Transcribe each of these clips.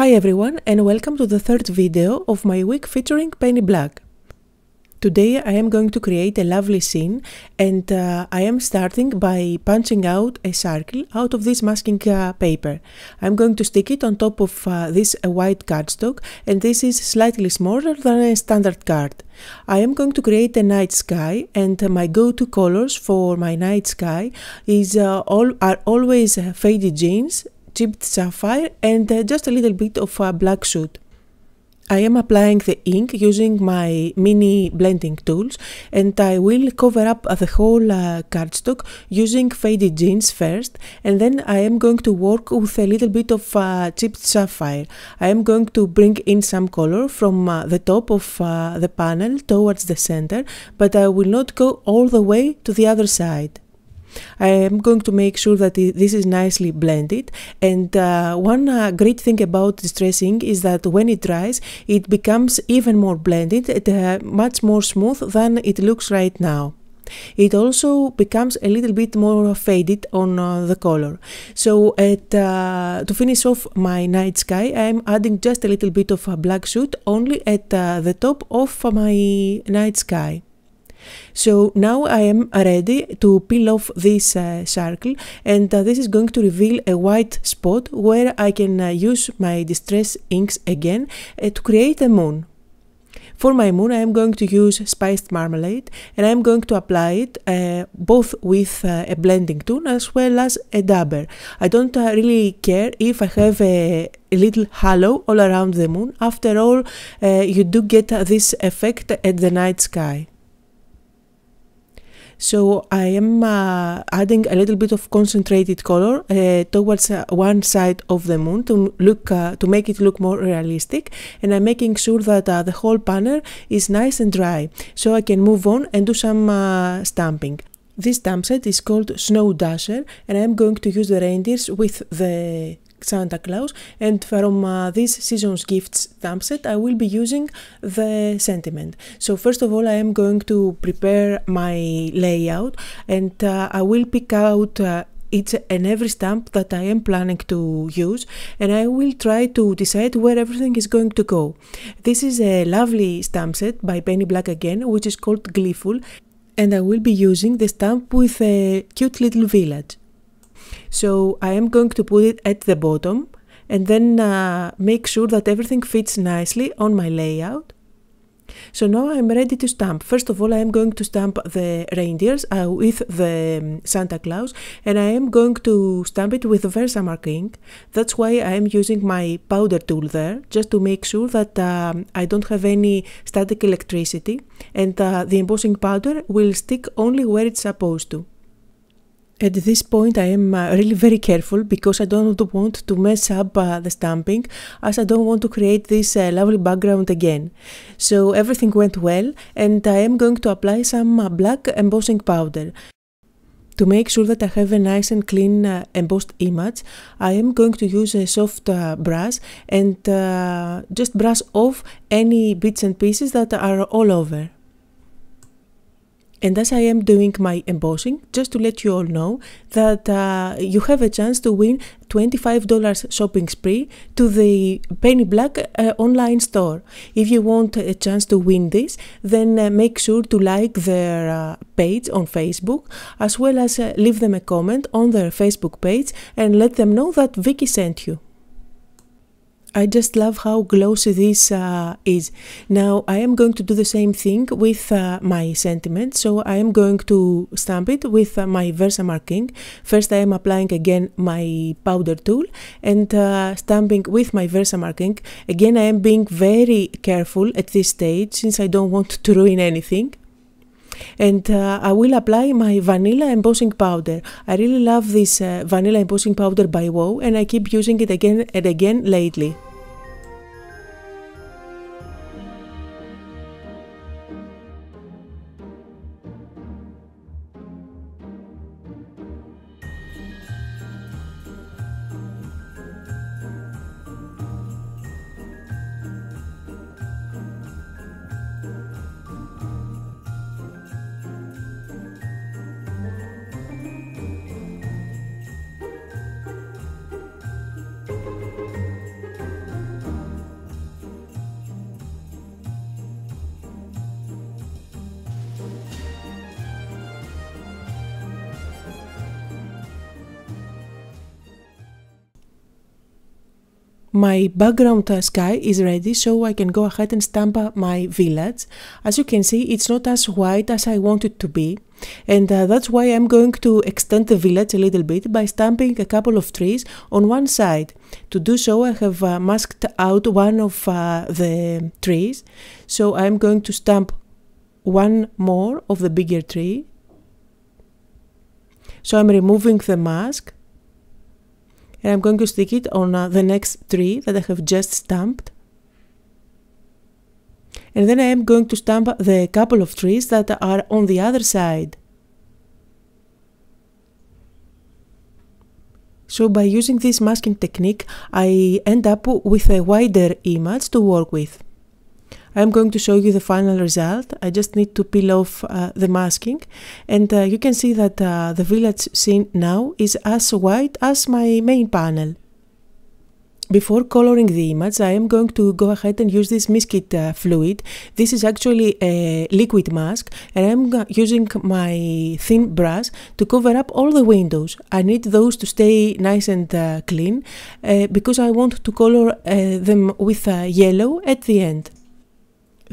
Hi everyone and welcome to the third video of my week featuring Penny Black. Today I am going to create a lovely scene and uh, I am starting by punching out a circle out of this masking uh, paper. I'm going to stick it on top of uh, this uh, white cardstock and this is slightly smaller than a standard card. I am going to create a night sky and my go-to colors for my night sky is uh, all are always uh, faded jeans chipped sapphire and uh, just a little bit of black soot. I am applying the ink using my mini blending tools and I will cover up the whole uh, cardstock using faded jeans first and then I am going to work with a little bit of uh, chipped sapphire. I am going to bring in some color from uh, the top of uh, the panel towards the center but I will not go all the way to the other side. I am going to make sure that this is nicely blended. And uh, one uh, great thing about this dressing is that when it dries, it becomes even more blended, it, uh, much more smooth than it looks right now. It also becomes a little bit more faded on uh, the color. So at, uh, to finish off my night sky, I'm adding just a little bit of a black suit only at uh, the top of my night sky. So now I am ready to peel off this uh, circle and uh, this is going to reveal a white spot where I can uh, use my distress inks again uh, to create a moon. For my moon I am going to use spiced marmalade and I am going to apply it uh, both with uh, a blending tool as well as a dabber. I don't really care if I have a, a little halo all around the moon. After all, you do get this effect at the night sky. So I am uh, adding a little bit of concentrated color uh, towards uh, one side of the moon to look uh, to make it look more realistic and I'm making sure that uh, the whole panel is nice and dry so I can move on and do some uh, stamping. This stamp set is called Snow Dasher and I'm going to use the reindeers with the Santa Claus and from uh, this season's gifts set, I will be using the sentiment. So first of all I am going to prepare my layout and uh, I will pick out uh, each and every stamp that I am planning to use and I will try to decide where everything is going to go. This is a lovely stamp set by Penny Black again which is called Gleeful and I will be using the stamp with a cute little village. So I am going to put it at the bottom and then uh, make sure that everything fits nicely on my layout. So now I'm ready to stamp. First of all, I am going to stamp the reindeers uh, with the um, Santa Claus and I am going to stamp it with Versamark ink. That's why I am using my powder tool there, just to make sure that um, I don't have any static electricity and uh, the embossing powder will stick only where it's supposed to. At this point, I am uh, really very careful because I don't want to mess up uh, the stamping as I don't want to create this uh, lovely background again. So everything went well and I am going to apply some uh, black embossing powder. To make sure that I have a nice and clean uh, embossed image, I am going to use a soft uh, brush and just brush off any bits and pieces that are all over. And as I am doing my embossing, just to let you all know that uh, you have a chance to win $25 shopping spree to the Penny Black uh, online store. If you want a chance to win this, then uh, make sure to like their uh, page on Facebook as well as uh, leave them a comment on their Facebook page and let them know that Vicky sent you. I just love how glossy this uh, is. Now I am going to do the same thing with uh, my sentiment. So I am going to stamp it with uh, my Versa marking. First I am applying again my powder tool and uh, stamping with my Versa marking. Again I am being very careful at this stage since I don't want to ruin anything and uh, I will apply my vanilla embossing powder. I really love this uh, vanilla embossing powder by WoW and I keep using it again and again lately. My background uh, sky is ready so I can go ahead and stamp uh, my village. As you can see it's not as white as I want it to be and uh, that's why I'm going to extend the village a little bit by stamping a couple of trees on one side. To do so I have uh, masked out one of uh, the trees so I'm going to stamp one more of the bigger tree. So I'm removing the mask and I'm going to stick it on uh, the next tree that I have just stamped. And then I am going to stamp the couple of trees that are on the other side. So by using this masking technique, I end up with a wider image to work with. I'm going to show you the final result. I just need to peel off uh, the masking and uh, you can see that uh, the village scene now is as white as my main panel. Before coloring the image, I am going to go ahead and use this Miskit uh, fluid. This is actually a liquid mask and I'm using my thin brush to cover up all the windows. I need those to stay nice and uh, clean uh, because I want to color uh, them with uh, yellow at the end.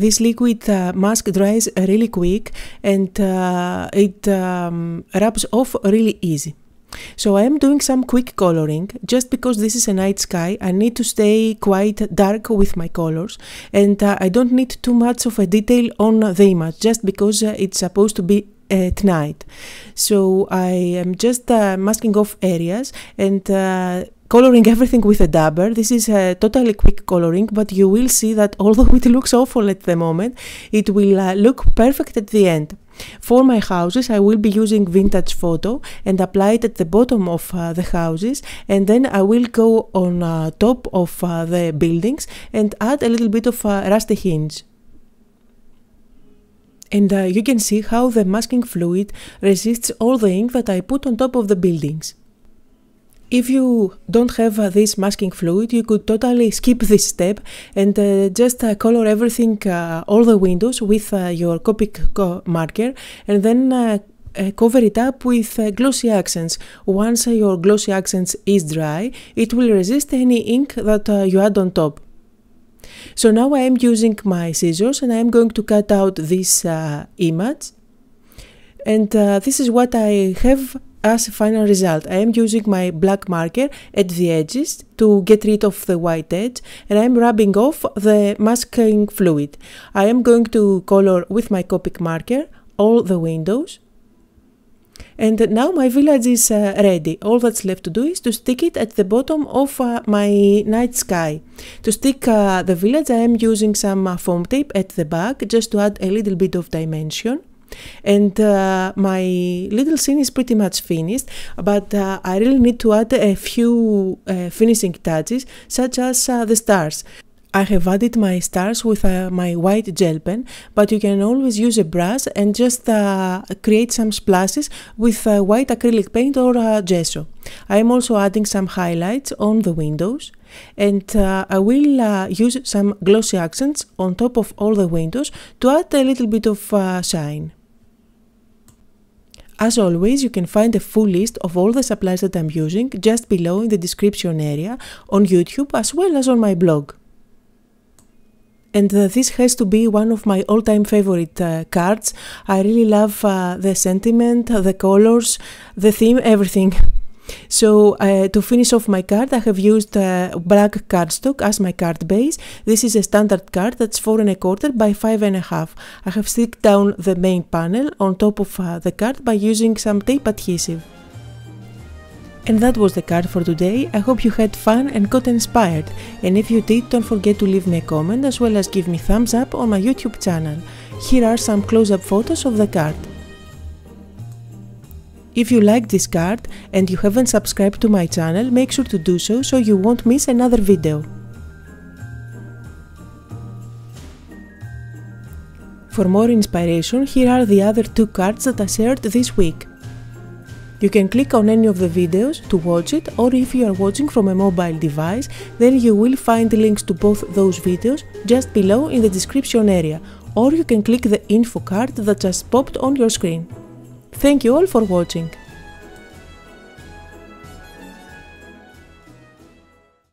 This liquid uh, mask dries really quick and uh, it um, rubs off really easy. So I am doing some quick coloring just because this is a night sky. I need to stay quite dark with my colors and uh, I don't need too much of a detail on the image just because uh, it's supposed to be at night. So I am just uh, masking off areas and uh, coloring everything with a dabber. This is a totally quick coloring, but you will see that although it looks awful at the moment, it will uh, look perfect at the end. For my houses, I will be using vintage photo and apply it at the bottom of uh, the houses and then I will go on uh, top of uh, the buildings and add a little bit of uh, rusty hinge and uh, you can see how the masking fluid resists all the ink that I put on top of the buildings. If you don't have uh, this masking fluid, you could totally skip this step and uh, just uh, color everything, uh, all the windows with uh, your Copic co marker and then uh, cover it up with glossy accents. Once your glossy accents is dry, it will resist any ink that you add on top. So now I am using my scissors and I am going to cut out this image and uh, this is what I have as a final result, I am using my black marker at the edges to get rid of the white edge and I am rubbing off the masking fluid. I am going to color with my Copic marker all the windows. And now my village is uh, ready. All that's left to do is to stick it at the bottom of uh, my night sky. To stick uh, the village I am using some uh, foam tape at the back just to add a little bit of dimension. And uh, my little scene is pretty much finished, but uh, I really need to add a few uh, finishing touches, such as uh, the stars. I have added my stars with uh, my white gel pen, but you can always use a brush and just uh, create some splashes with white acrylic paint or gesso. I am also adding some highlights on the windows and uh, I will uh, use some glossy accents on top of all the windows to add a little bit of uh, shine. As always, you can find a full list of all the supplies that I'm using just below in the description area on YouTube as well as on my blog. And uh, this has to be one of my all-time favorite uh, cards. I really love uh, the sentiment, the colors, the theme, everything. So uh, to finish off my card, I have used uh, black cardstock as my card base. This is a standard card that's four and a quarter by five and a half. I have sticked down the main panel on top of uh, the card by using some tape adhesive. And that was the card for today. I hope you had fun and got inspired. And if you did, don't forget to leave me a comment as well as give me thumbs up on my YouTube channel. Here are some close-up photos of the card. If you like this card and you haven't subscribed to my channel, make sure to do so so you won't miss another video. For more inspiration, here are the other two cards that I shared this week. You can click on any of the videos to watch it or if you are watching from a mobile device, then you will find links to both those videos just below in the description area or you can click the info card that just popped on your screen. Thank you all for watching.